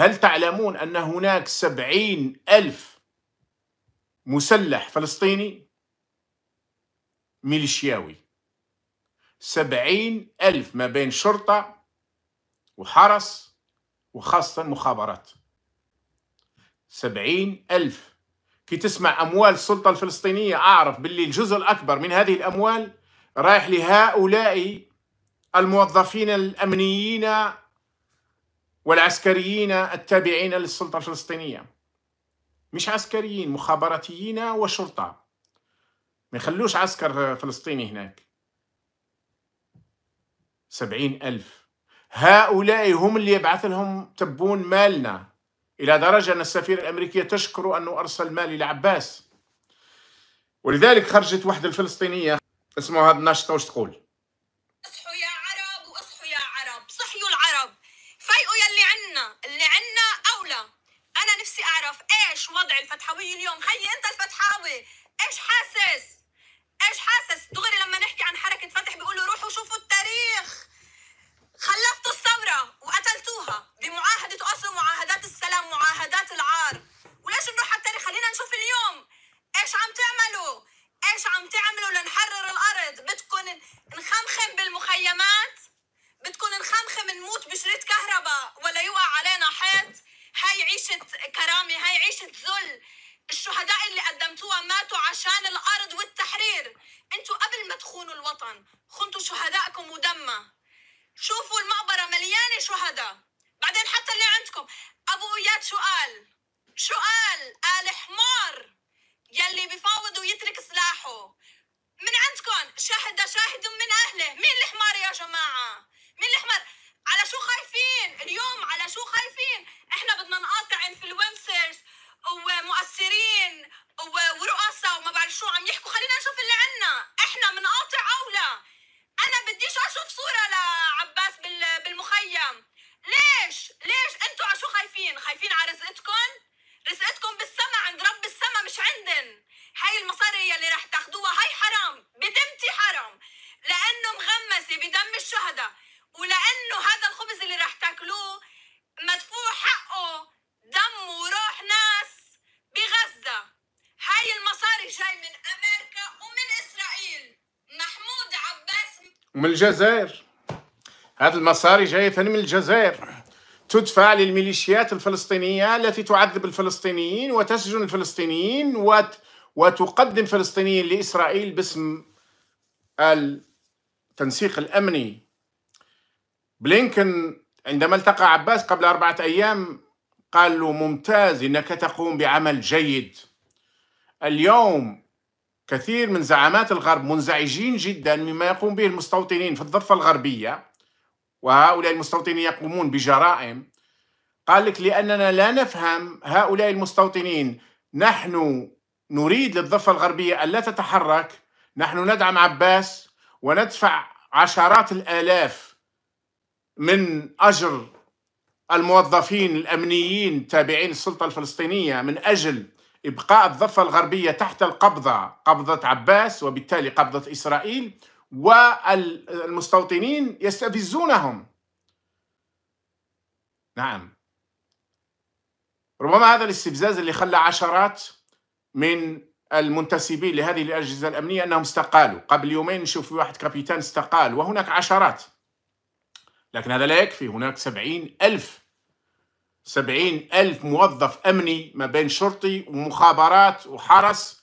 هل تعلمون أن هناك سبعين ألف مسلح فلسطيني ميليشياوي سبعين ألف ما بين شرطة وحرس وخاصة مخابرات سبعين ألف كي تسمع أموال السلطة الفلسطينية أعرف باللي الجزء الأكبر من هذه الأموال رايح لهؤلاء الموظفين الأمنيين والعسكريين التابعين للسلطة الفلسطينية مش عسكريين مخابراتيين وشرطة ما يخلوش عسكر فلسطيني هناك سبعين ألف هؤلاء هم اللي يبعث لهم تبون مالنا إلى درجة أن السفير الأمريكية تشكر أنه أرسل إلى لعباس ولذلك خرجت واحدة الفلسطينية اسمها هذا الناشطة وش تقول نفسي اعرف ايش وضع الفتحاوي اليوم خيي انت الفتحاوي ايش حاسس ايش حاسس دغري لما نحكي عن حركه فتح بيقولوا روحوا شوفوا التاريخ خلفتوا الثوره وقتلتوها بمعاهده اوسلو معاهدات السلام معاهدات العار وليش نروح على التاريخ خلينا نشوف اليوم ايش عم تعملوا ايش عم تعملوا لنحرر الارض بدكم نخمخم بالمخيمات بدكم نخمخم نموت بشريط كهرباء ولا يوقع علينا حيط هاي عيشة كرامة هاي عيشة ذل الشهداء اللي قدمتوها ماتوا عشان الأرض والتحرير انتوا قبل ما تخونوا الوطن خنتوا شهدائكم ودمه شوفوا المقبرة مليانة شهداء بعدين حتى اللي عندكم أبو إياد شو قال شو قال قال حمار يلي بفاوض ويترك سلاحه من عندكم شاهد شاهد من أهله مين الحمار يا جماعة الجزائر هذا المصاري جاية من الجزائر تدفع للميليشيات الفلسطينية التي تعذب الفلسطينيين وتسجن الفلسطينيين وت... وتقدم فلسطينيين لإسرائيل باسم التنسيق الأمني بلينكن عندما التقى عباس قبل أربعة أيام قال له ممتاز إنك تقوم بعمل جيد اليوم كثير من زعامات الغرب منزعجين جدا مما يقوم به المستوطنين في الضفة الغربية وهؤلاء المستوطنين يقومون بجرائم قال لك لأننا لا نفهم هؤلاء المستوطنين نحن نريد للضفة الغربية ان لا تتحرك نحن ندعم عباس وندفع عشرات الآلاف من أجر الموظفين الأمنيين تابعين السلطة الفلسطينية من أجل إبقاء الضفة الغربية تحت القبضة قبضة عباس وبالتالي قبضة إسرائيل والمستوطنين يستفزونهم نعم ربما هذا الاستفزاز اللي خلى عشرات من المنتسبين لهذه الأجهزة الأمنية أنهم استقالوا قبل يومين نشوف واحد كابيتان استقال وهناك عشرات لكن هذا لا يكفي هناك سبعين ألف سبعين ألف موظف أمني ما بين شرطي ومخابرات وحرس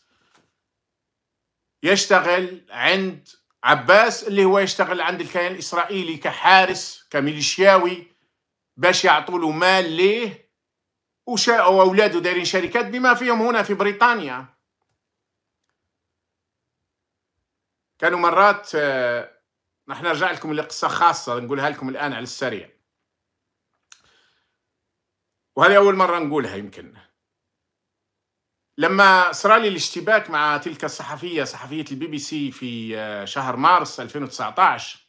يشتغل عند عباس اللي هو يشتغل عند الكيان الإسرائيلي كحارس كميليشياوي باش يعطوله مال ليه وأولاده دايرين شركات بما فيهم هنا في بريطانيا كانوا مرات نحن آه، نرجع لكم لقصة خاصة نقولها لكم الآن على السريع وهذه أول مرة نقولها يمكن لما صار لي الاشتباك مع تلك الصحفية صحفية البي بي سي في آه، شهر مارس 2019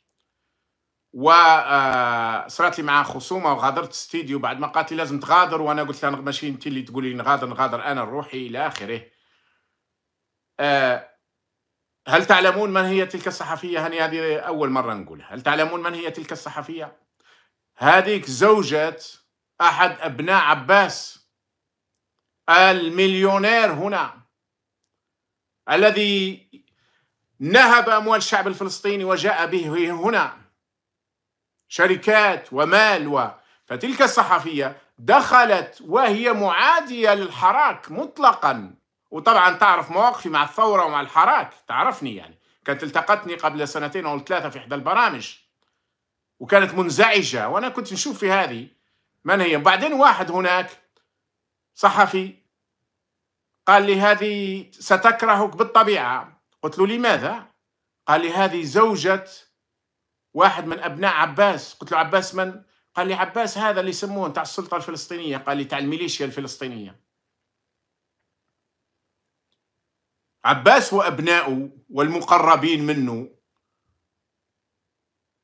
وصارت آه، لي معها خصومه وغادرت استديو بعد ما قالت لي لازم تغادر وانا قلت لها ماشي انت اللي تقولي لي نغادر نغادر انا روحي الى اخره. آه، هل تعلمون من هي تلك الصحفيه؟ هني هذه اول مره نقولها، هل تعلمون من هي تلك الصحفيه؟ هذيك زوجة أحد أبناء عباس المليونير هنا الذي نهب أموال الشعب الفلسطيني وجاء به هنا شركات ومال و... فتلك الصحفية دخلت وهي معادية للحراك مطلقا وطبعا تعرف مواقفي مع الثورة ومع الحراك تعرفني يعني كانت التقتني قبل سنتين أو ثلاثة في إحدى البرامج وكانت منزعجة وأنا كنت نشوف في هذه من هي وبعدين واحد هناك صحفي قال لي هذه ستكرهك بالطبيعة قلت له لماذا قال لي هذه زوجة واحد من أبناء عباس قلت له عباس من قال لي عباس هذا اللي يسموه تاع السلطة الفلسطينية قال لي تاع الميليشيا الفلسطينية عباس وأبناؤه والمقربين منه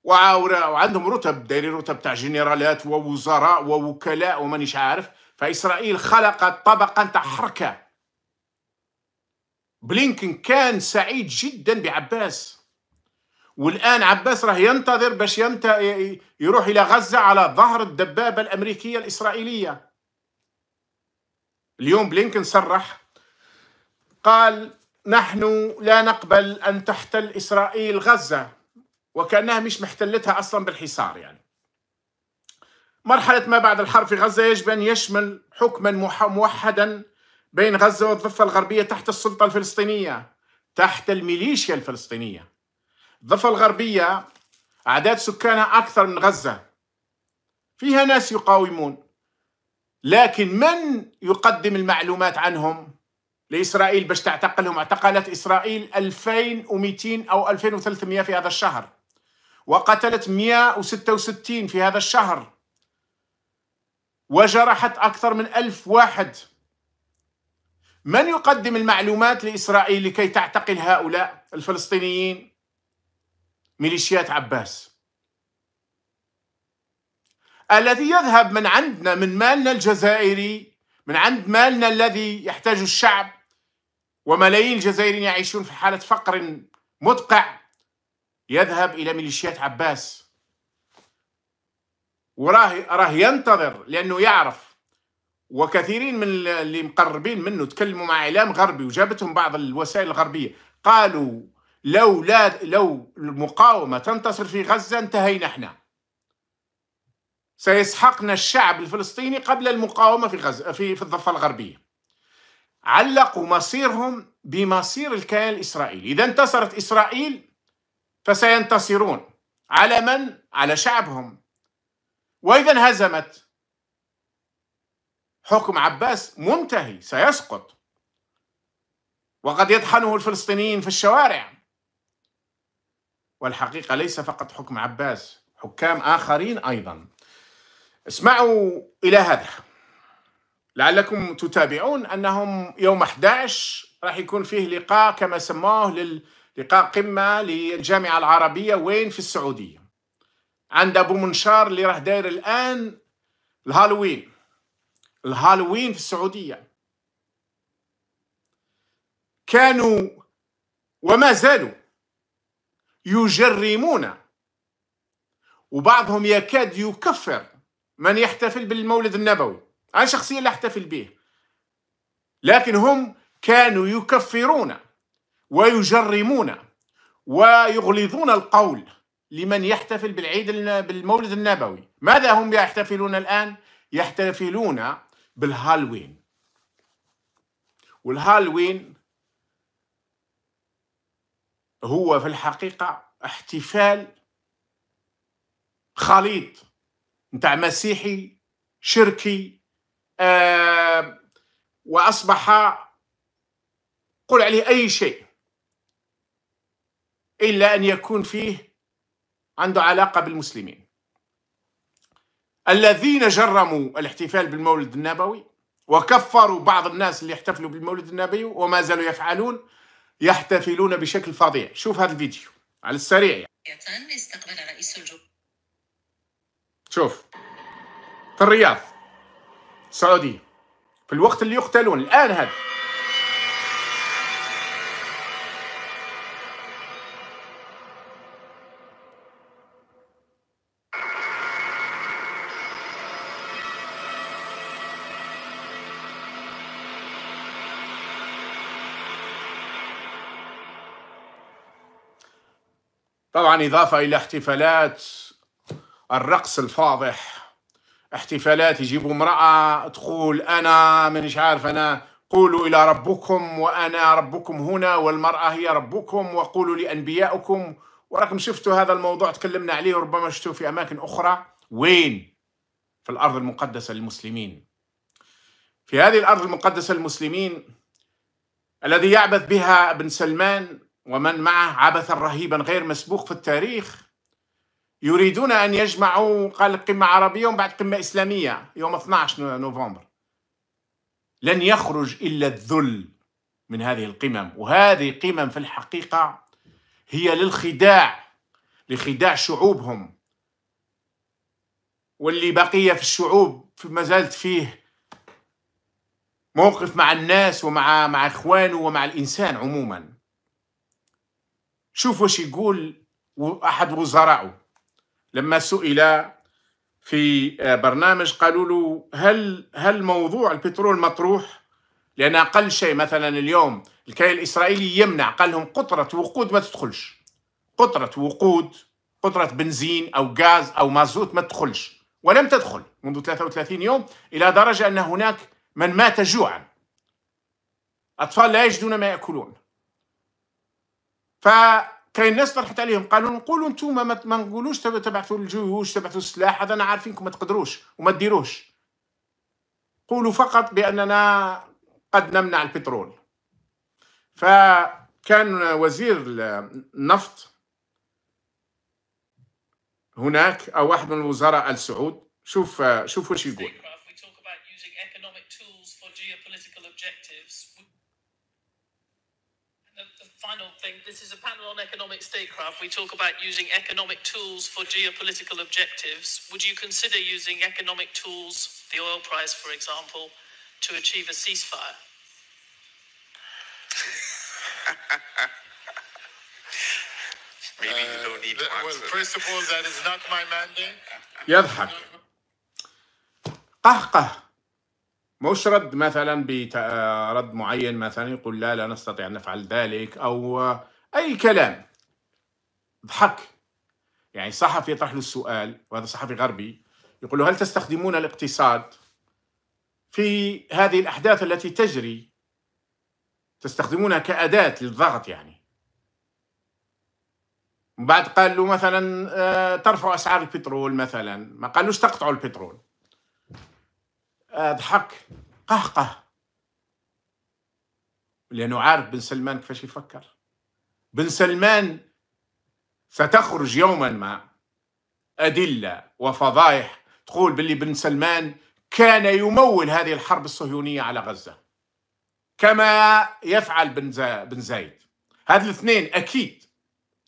وعندهم رتب دايرين رتب تاع جنرالات ووزراء ووكلاء ومانيش عارف فاسرائيل خلقت طبقا تاع حركه بلينكن كان سعيد جدا بعباس والان عباس راه ينتظر باش ينت... يروح الى غزه على ظهر الدبابه الامريكيه الاسرائيليه اليوم بلينكن صرح قال نحن لا نقبل ان تحتل اسرائيل غزه وكأنها مش محتلتها أصلا بالحصار يعني مرحلة ما بعد الحرب في غزة يجب أن يشمل حكما موحدا بين غزة والضفة الغربية تحت السلطة الفلسطينية تحت الميليشيا الفلسطينية الضفة الغربية أعداد سكانها أكثر من غزة فيها ناس يقاومون لكن من يقدم المعلومات عنهم لإسرائيل باش تعتقلهم اعتقلت إسرائيل 2200 أو 2300 في هذا الشهر وقتلت 166 في هذا الشهر وجرحت أكثر من ألف واحد من يقدم المعلومات لإسرائيل لكي تعتقل هؤلاء الفلسطينيين؟ ميليشيات عباس الذي يذهب من عندنا من مالنا الجزائري من عند مالنا الذي يحتاج الشعب وملايين الجزائريين يعيشون في حالة فقر مدقع يذهب إلى ميليشيات عباس وراه راه ينتظر لأنه يعرف وكثيرين من اللي مقربين منه تكلموا مع إعلام غربي وجابتهم بعض الوسائل الغربية قالوا لو لا لو المقاومة تنتصر في غزة انتهينا احنا سيسحقنا الشعب الفلسطيني قبل المقاومة في غزة في, في الضفة الغربية علقوا مصيرهم بمصير الكيان الإسرائيلي إذا انتصرت إسرائيل فسينتصرون على من؟ على شعبهم وإذا هزمت حكم عباس منتهي سيسقط وقد يطحنه الفلسطينيين في الشوارع والحقيقة ليس فقط حكم عباس حكام آخرين أيضا اسمعوا إلى هذا لعلكم تتابعون أنهم يوم 11 راح يكون فيه لقاء كما سموه لل لقاء قمة للجامعة العربية وين في السعودية عند أبو منشار اللي راه داير الآن الهالوين الهالوين في السعودية كانوا وما زالوا يجرمون وبعضهم يكاد يكفر من يحتفل بالمولد النبوي أنا شخصيا لا أحتفل به لكن هم كانوا يكفرون ويجرمون ويغلظون القول لمن يحتفل بالعيد بالمولد النبوي ماذا هم يحتفلون الآن؟ يحتفلون بالهالوين والهالوين هو في الحقيقة احتفال خليط نتاع مسيحي شركي آه وأصبح قل عليه أي شيء إلا أن يكون فيه عنده علاقة بالمسلمين الذين جرموا الاحتفال بالمولد النبوي وكفروا بعض الناس اللي احتفلوا بالمولد النبوي وما زالوا يفعلون يحتفلون بشكل فظيع شوف هذا الفيديو على السريع يعني. استقبل رئيس شوف في الرياض السعودية في الوقت اللي يقتلون الآن هذا طبعا إضافة إلى احتفالات الرقص الفاضح احتفالات يجيبوا امرأة تقول أنا مانيش عارف أنا قولوا إلى ربكم وأنا ربكم هنا والمرأة هي ربكم وقولوا لأنبياؤكم وراكم شفتوا هذا الموضوع تكلمنا عليه وربما شفتوه في أماكن أخرى وين؟ في الأرض المقدسة للمسلمين في هذه الأرض المقدسة للمسلمين الذي يعبث بها ابن سلمان ومن معه عبثا رهيبا غير مسبوق في التاريخ يريدون أن يجمعوا قال قمة عربية ومن بعد قمة إسلامية يوم 12 نوفمبر لن يخرج إلا الذل من هذه القمم وهذه قمم في الحقيقة هي للخداع لخداع شعوبهم واللي بقية في الشعوب ما زالت فيه موقف مع الناس ومع مع إخوانه ومع الإنسان عموماً شوف واش يقول احد وزرائه لما سئل في آه، برنامج قالوا له هل هل موضوع البترول مطروح؟ لان اقل شيء مثلا اليوم الكيان الاسرائيلي يمنع قال لهم قطره وقود ما تدخلش قطره وقود قطره بنزين او غاز او مازوت ما تدخلش ولم تدخل منذ 33 يوم الى درجه ان هناك من مات جوعا اطفال لا يجدون ما ياكلون فكاين ناس طرحت عليهم قالوا نقولوا انتم ما نقولوش تبعثوا الجيوش تبعثوا السلاح هذا انا عارفينكم ما تقدروش وما ديروش قولوا فقط باننا قد نمنع البترول فكان وزير النفط هناك او واحد من الوزراء ال سعود شوف شوف واش يقول final thing. This is a panel on economic statecraft. We talk about using economic tools for geopolitical objectives. Would you consider using economic tools, the oil price, for example, to achieve a ceasefire? Maybe you don't need to uh, Well, first of all, that is not my mandate. يضحك قهقه ah, ah. مش رد مثلا برد معين مثلا يقول لا لا نستطيع ان نفعل ذلك او اي كلام ضحك يعني صحفي يطرح له السؤال وهذا صحفي غربي يقول له هل تستخدمون الاقتصاد في هذه الاحداث التي تجري تستخدمونها كاداه للضغط يعني بعد قال له مثلا آه، ترفع اسعار البترول مثلا ما قالوش تقطعوا البترول ضحك آه، قهقه لأنه عارف بن سلمان كيفاش يفكر بن سلمان ستخرج يوما ما أدلة وفضائح تقول باللي بن سلمان كان يمول هذه الحرب الصهيونية على غزة كما يفعل بن, بن زايد هذ الاثنين أكيد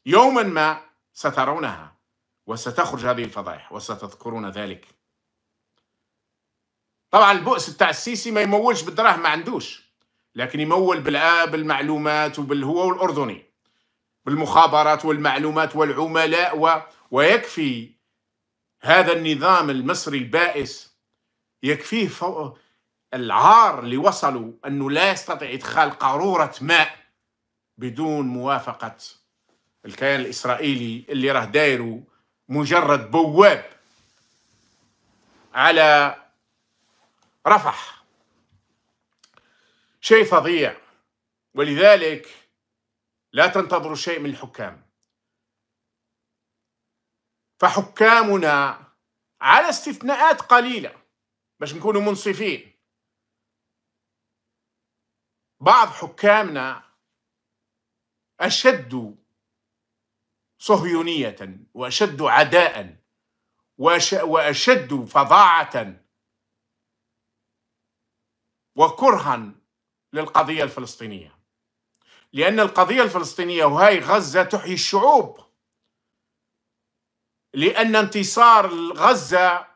يوما ما سترونها وستخرج هذه الفضائح وستذكرون ذلك طبعا البؤس بتاع السيسي ما يمولش بالدراهم ما عندوش لكن يمول بالمعلومات وبالهو والأردني بالمخابرات والمعلومات والعملاء و... ويكفي هذا النظام المصري البائس يكفيه فوق العار اللي وصلوا أنه لا يستطيع إدخال قارورة ماء بدون موافقة الكيان الإسرائيلي اللي راه دايره مجرد بواب على رفح شيء فظيع ولذلك لا تنتظروا شيء من الحكام فحكامنا على استثناءات قليلة باش نكونوا منصفين بعض حكامنا أشد صهيونية وأشد عداء وأشد فظاعة وكرها للقضية الفلسطينية لأن القضية الفلسطينية وهي غزة تحيي الشعوب لأن انتصار غزة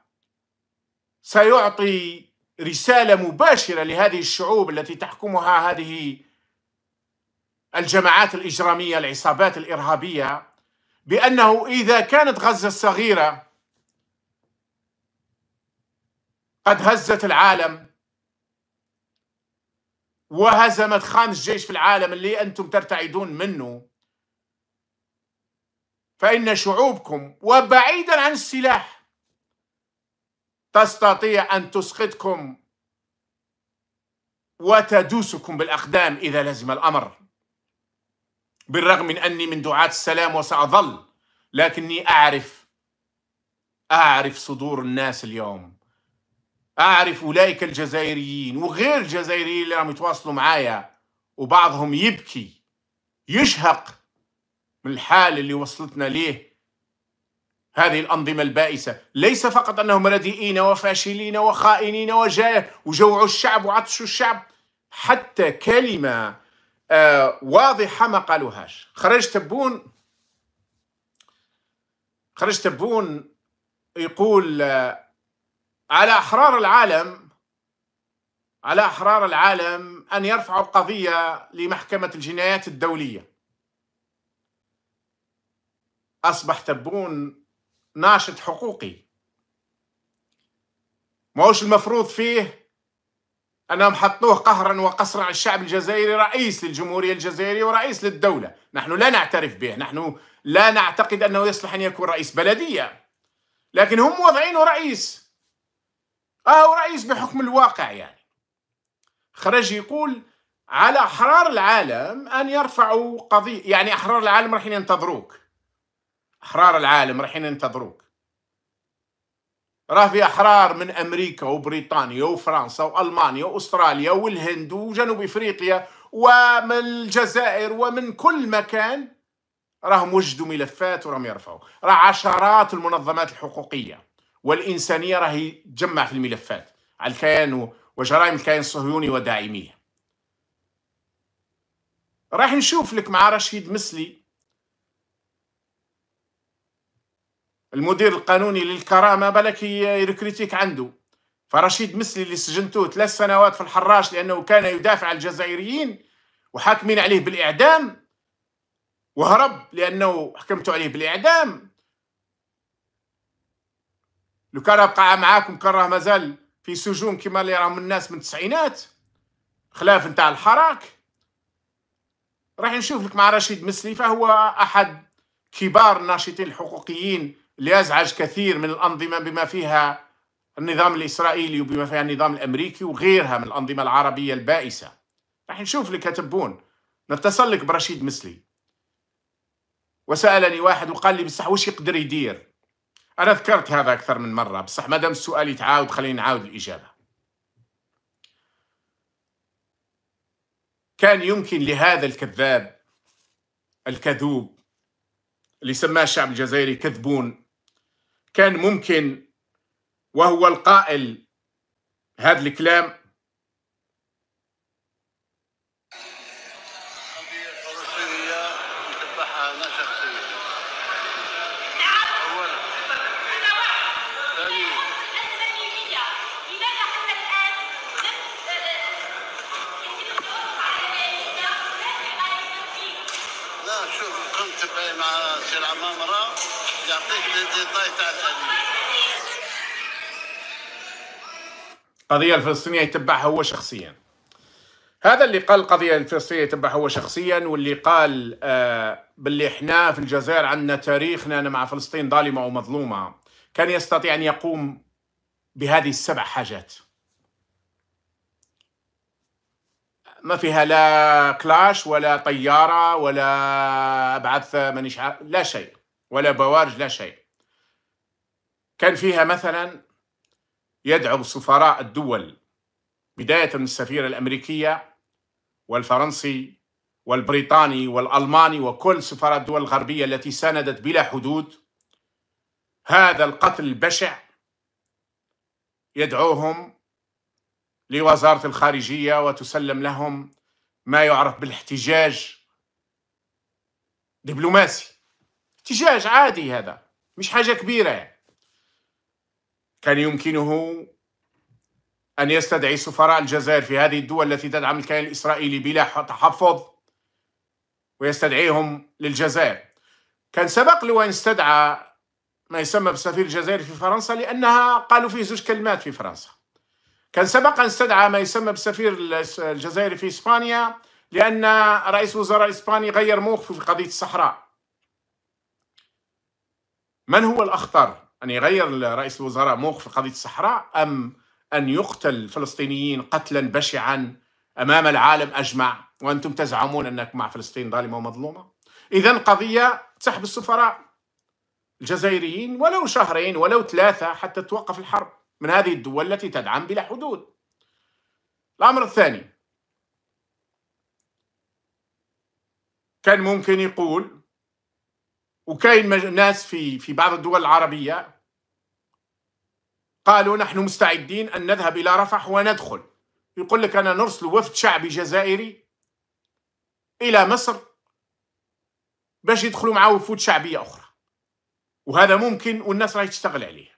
سيعطي رسالة مباشرة لهذه الشعوب التي تحكمها هذه الجماعات الإجرامية العصابات الإرهابية بأنه إذا كانت غزة الصغيرة قد هزت العالم وهزمت خامس جيش في العالم اللي أنتم ترتعدون منه فإن شعوبكم وبعيدا عن السلاح تستطيع أن تسقطكم وتدوسكم بالأقدام إذا لزم الأمر بالرغم من أني من دعاة السلام وسأظل لكني أعرف أعرف صدور الناس اليوم أعرف أولئك الجزائريين وغير الجزائريين اللي راهم يتواصلوا معايا وبعضهم يبكي يشهق من الحال اللي وصلتنا ليه هذه الأنظمة البائسة ليس فقط أنهم رديئين وفاشلين وخائنين وجاية وجوعوا الشعب وعطشوا الشعب حتى كلمة آه واضحة ما قالوهاش خرج تبون خرج تبون يقول آه على أحرار العالم على أحرار العالم أن يرفعوا قضية لمحكمة الجنايات الدولية أصبح تبون ناشط حقوقي ماهوش المفروض فيه أنهم حطوه قهرا وقصرا على الشعب الجزائري رئيس للجمهورية الجزائرية ورئيس للدولة نحن لا نعترف به نحن لا نعتقد أنه يصلح أن يكون رئيس بلدية لكن هم وضعينه رئيس أو آه، رئيس بحكم الواقع يعني خرج يقول على أحرار العالم أن يرفعوا قضية يعني أحرار العالم راح ينتظروك أحرار العالم راح ينتظروك راه في أحرار من أمريكا وبريطانيا وفرنسا وألمانيا وأستراليا والهند وجنوب إفريقيا ومن الجزائر ومن كل مكان راهم وجدوا ملفات وراهم يرفعوا راه عشرات المنظمات الحقوقيه والإنسانية راهي تجمع في الملفات على الكيان وجرائم الكيان الصهيوني وداعميه راح نشوف لك مع رشيد مسلي المدير القانوني للكرامة بالك يركريتيك عنده فرشيد مسلي اللي سجنته ثلاث سنوات في الحراش لأنه كان يدافع عن الجزائريين وحاكمين عليه بالإعدام وهرب لأنه حكمتوا عليه بالإعدام لو كان بقى معاكم كان راه مازال في سجون كما اللي راهم الناس من التسعينات خلاف نتاع الحراك راح نشوف لك مع رشيد مسليفة هو أحد كبار الناشطين الحقوقيين اللي أزعج كثير من الأنظمة بما فيها النظام الإسرائيلي وبما فيها النظام الأمريكي وغيرها من الأنظمة العربية البائسة راح نشوف لك تبون نتصل لك برشيد مسلي وسألني واحد وقال لي بصح واش يقدر يدير أنا ذكرت هذا أكثر من مرة بصح ما دام السؤال يتعاود خلينا نعاود الإجابة كان يمكن لهذا الكذاب الكذوب اللي سماه الشعب الجزائري كذبون كان ممكن وهو القائل هذا الكلام القضية الفلسطينية يتبعها هو شخصيا هذا اللي قال القضية الفلسطينية يتبعها هو شخصيا واللي قال آه، باللي احنا في الجزائر عندنا تاريخنا مع فلسطين ظالمة ومظلومة كان يستطيع أن يقوم بهذه السبع حاجات ما فيها لا كلاش ولا طيارة ولا أبعث من لا شيء ولا بوارج لا شيء كان فيها مثلا يدعو سفراء الدول بداية من السفيرة الأمريكية والفرنسي والبريطاني والألماني وكل سفراء الدول الغربية التي ساندت بلا حدود هذا القتل البشع يدعوهم لوزارة الخارجية وتسلم لهم ما يعرف بالاحتجاج دبلوماسي احتجاج عادي هذا مش حاجة كبيرة يعني. كان يمكنه أن يستدعي سفراء الجزائر في هذه الدول التي تدعم الكيان الإسرائيلي بلا تحفظ ويستدعيهم للجزائر كان سبق له أن استدعى ما يسمى بسفير الجزائر في فرنسا لأنها قالوا فيه زوج كلمات في فرنسا كان سبق أن استدعى ما يسمى بسفير الجزائر في إسبانيا لأن رئيس وزراء إسباني غير موقفه في قضية الصحراء من هو الأخطر أن يغير رئيس الوزراء موقف في قضية الصحراء أم أن يقتل الفلسطينيين قتلا بشعا أمام العالم أجمع وأنتم تزعمون أنك مع فلسطين ظالمة ومظلومة إذا قضية سحب السفراء الجزائريين ولو شهرين ولو ثلاثة حتى توقف الحرب من هذه الدول التي تدعم بلا حدود الأمر الثاني كان ممكن يقول وكاين ناس في في بعض الدول العربيه قالوا نحن مستعدين ان نذهب الى رفح وندخل يقول لك انا نرسل وفد شعبي جزائري الى مصر باش يدخلوا معاه وفود شعبيه اخرى وهذا ممكن والناس راهي تشتغل عليه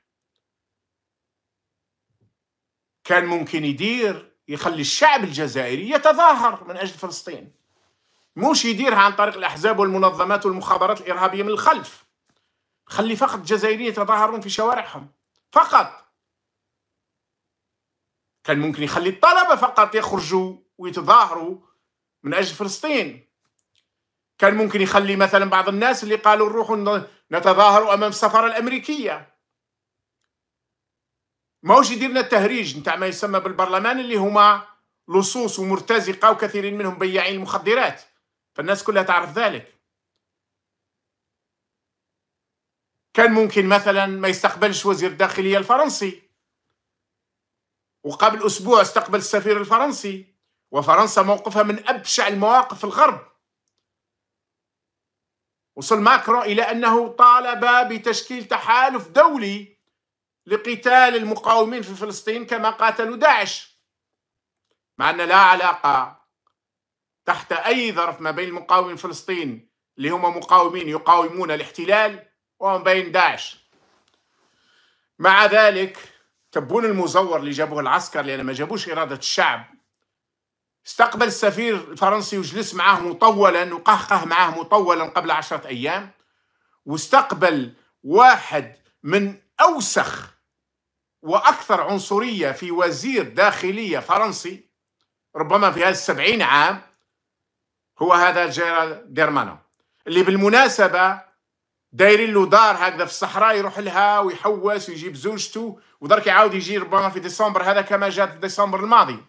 كان ممكن يدير يخلي الشعب الجزائري يتظاهر من اجل فلسطين مش يديرها عن طريق الأحزاب والمنظمات والمخابرات الإرهابية من الخلف خلي فقط الجزائريين يتظاهرون في شوارعهم فقط كان ممكن يخلي الطلبة فقط يخرجوا ويتظاهروا من أجل فلسطين كان ممكن يخلي مثلا بعض الناس اللي قالوا نروحوا نتظاهروا أمام السفارة الأمريكية ماهوش يديرنا التهريج نتاع ما يسمى بالبرلمان اللي هما لصوص ومرتزقة وكثيرين منهم بياعين المخدرات فالناس كلها تعرف ذلك كان ممكن مثلا ما يستقبلش وزير الداخلية الفرنسي وقبل أسبوع استقبل السفير الفرنسي وفرنسا موقفها من أبشع المواقف في الغرب وصل ماكرون إلى أنه طالب بتشكيل تحالف دولي لقتال المقاومين في فلسطين كما قاتلوا داعش مع أن لا علاقة تحت أي ظرف ما بين المقاومين فلسطين اللي هم مقاومين يقاومون الاحتلال وما بين داعش مع ذلك تبون المزور اللي جابوه العسكر لأن ما جابوش إرادة الشعب استقبل السفير الفرنسي وجلس معاه مطولا وقهقه معاه مطولا قبل عشرة أيام واستقبل واحد من أوسخ وأكثر عنصرية في وزير داخلية فرنسي ربما في هذا السبعين عام هو هذا جيرال ديرمانو اللي بالمناسبة دايرين له دار هكذا في الصحراء يروح لها ويحوس ويجيب زوجته ودرك يعاود يجي ربما في ديسمبر هذا كما جاء في ديسمبر الماضي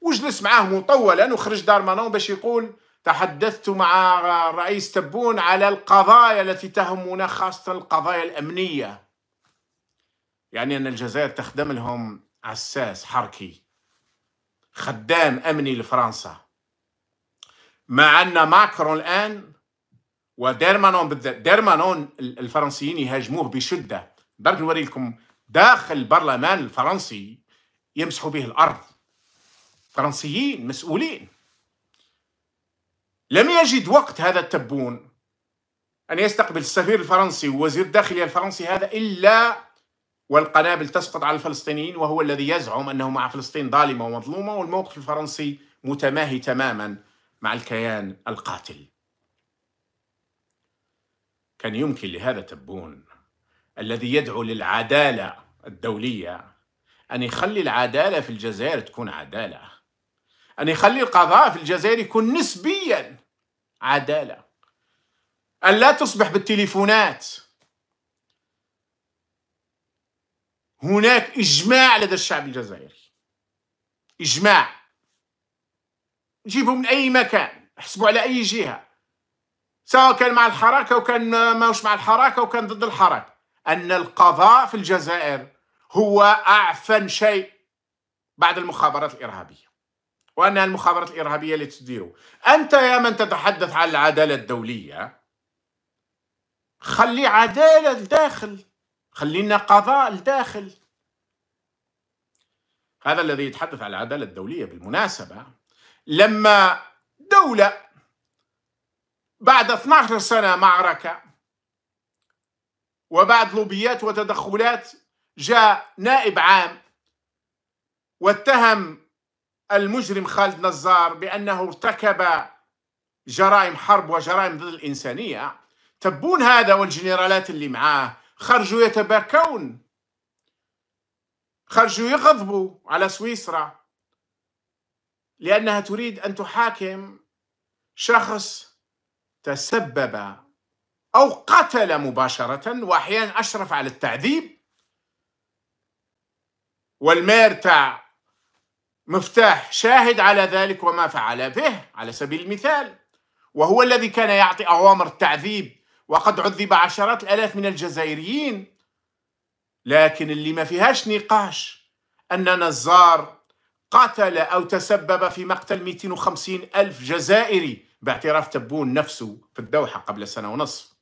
وجلس معاه مطولا وخرج دار مانون باش يقول تحدثت مع الرئيس تبون على القضايا التي تهمنا خاصة القضايا الأمنية يعني أن الجزائر تخدم لهم عساس حركي خدام أمني لفرنسا مع أن ماكرون الآن وديرمانون بالذات ديرمانون الفرنسيين يهاجموه بشدة درك نوري لكم داخل البرلمان الفرنسي يمسحوا به الأرض فرنسيين مسؤولين لم يجد وقت هذا التبون أن يستقبل السفير الفرنسي ووزير الداخلية الفرنسي هذا إلا والقنابل تسقط على الفلسطينيين وهو الذي يزعم أنه مع فلسطين ظالمة ومظلومة والموقف الفرنسي متماهي تماما مع الكيان القاتل كان يمكن لهذا تبون الذي يدعو للعداله الدوليه ان يخلي العداله في الجزائر تكون عداله ان يخلي القضاء في الجزائر يكون نسبيا عداله ان لا تصبح بالتليفونات هناك اجماع لدى الشعب الجزائري اجماع جيبهم من اي مكان حسبوا على اي جهه سواء كان مع الحركه وكان ماهوش مع الحركه وكان ضد الحركه ان القضاء في الجزائر هو اعفن شيء بعد المخابرات الارهابيه وان المخابرات الارهابيه اللي تديره انت يا من تتحدث عن العداله الدوليه خلي عداله لداخل خلينا قضاء لداخل هذا الذي يتحدث عن العداله الدوليه بالمناسبه لما دولة بعد 12 سنة معركة وبعد لوبيات وتدخلات جاء نائب عام واتهم المجرم خالد نزار بأنه ارتكب جرائم حرب وجرائم ضد الإنسانية تبون هذا والجنرالات اللي معاه خرجوا يتباكون خرجوا يغضبوا على سويسرا لأنها تريد أن تحاكم شخص تسبب أو قتل مباشرة وأحيانا أشرف على التعذيب والمير تاع مفتاح شاهد على ذلك وما فعل به على سبيل المثال وهو الذي كان يعطي أوامر التعذيب وقد عذب عشرات الآلاف من الجزائريين لكن اللي ما فيهاش نقاش أن نزار قاتل أو تسبب في مقتل 250 ألف جزائري باعتراف تبون نفسه في الدوحة قبل سنة ونصف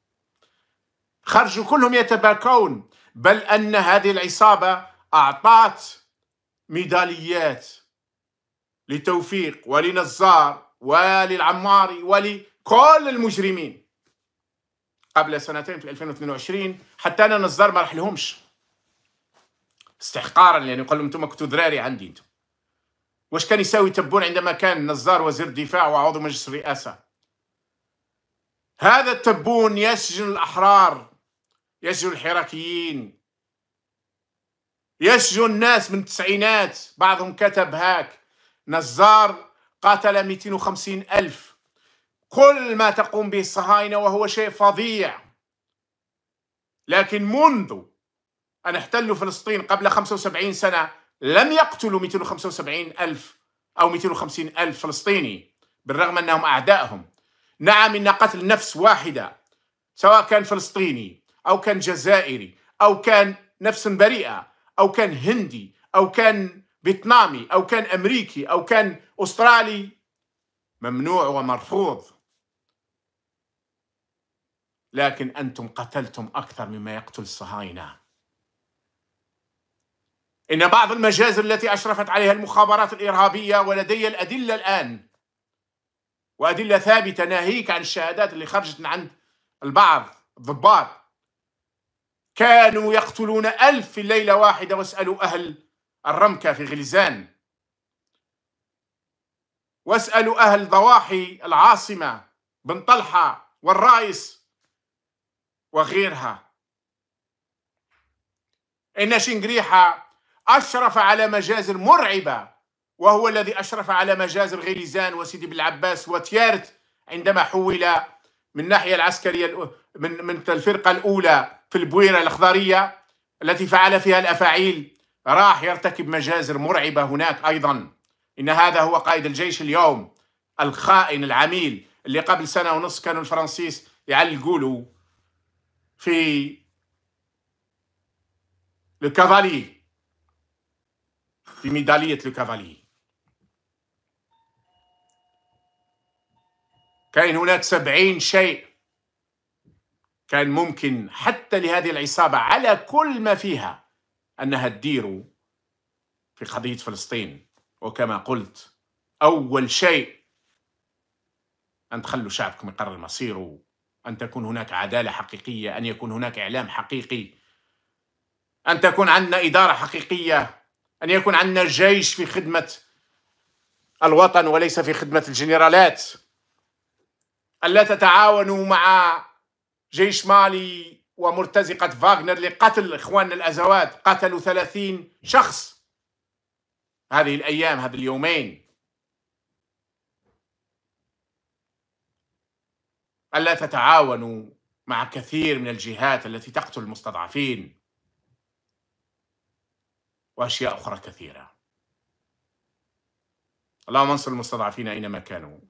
خرجوا كلهم يتباكون بل أن هذه العصابة أعطت ميداليات لتوفيق ولنزار وللعماري ولكل المجرمين قبل سنتين في 2022 حتى انا نزار ما راح لهمش استحقارا يعني قال لهم انتم كنتوا ذراري عندي انتم واش كان يساوي تبون عندما كان نزار وزير الدفاع وعضو مجلس الرئاسة هذا التبون يسجن الأحرار يسجن الحراكيين يسجن الناس من التسعينات بعضهم كتب هاك نزار قاتل 250 ألف كل ما تقوم به الصهاينة وهو شيء فظيع لكن منذ أن احتلوا فلسطين قبل 75 سنة لم يقتلوا 275 ألف أو 250 ألف فلسطيني بالرغم أنهم أعدائهم نعم إن قتل نفس واحدة سواء كان فلسطيني أو كان جزائري أو كان نفس بريئة أو كان هندي أو كان فيتنامي أو كان أمريكي أو كان أسترالي ممنوع ومرفوض لكن أنتم قتلتم أكثر مما يقتل الصهاينة إن بعض المجازر التي أشرفت عليها المخابرات الإرهابية ولدي الأدلة الآن وأدلة ثابتة ناهيك عن الشهادات اللي خرجت من عند البعض الضباط كانوا يقتلون ألف في ليلة واحدة واسألوا أهل الرمكة في غليزان واسألوا أهل ضواحي العاصمة بن طلحة والرايس وغيرها إن شنقريحة أشرف على مجازر مرعبة وهو الذي أشرف على مجازر غليزان وسيدي بالعباس وتيارت عندما حول من الناحية العسكرية من من الفرقة الأولى في البويرة الأخضرية التي فعل فيها الأفاعيل راح يرتكب مجازر مرعبة هناك أيضا إن هذا هو قائد الجيش اليوم الخائن العميل اللي قبل سنة ونص كانوا الفرنسيس يعلقوا له في لو في ميدالية الكافالي كان هناك سبعين شيء كان ممكن حتى لهذه العصابة على كل ما فيها أنها تدير في قضية فلسطين وكما قلت أول شيء أن تخلوا شعبكم يقرر مصيره أن تكون هناك عدالة حقيقية أن يكون هناك إعلام حقيقي أن تكون عندنا إدارة حقيقية أن يكون عندنا جيش في خدمة الوطن وليس في خدمة الجنرالات الا تتعاونوا مع جيش مالي ومرتزقة فاغنر لقتل إخواننا الأزوات قتلوا ثلاثين شخص هذه الأيام هذا اليومين ألا تتعاونوا مع كثير من الجهات التي تقتل المستضعفين وأشياء أخرى كثيرة اللهم انصر المستضعفين أينما كانوا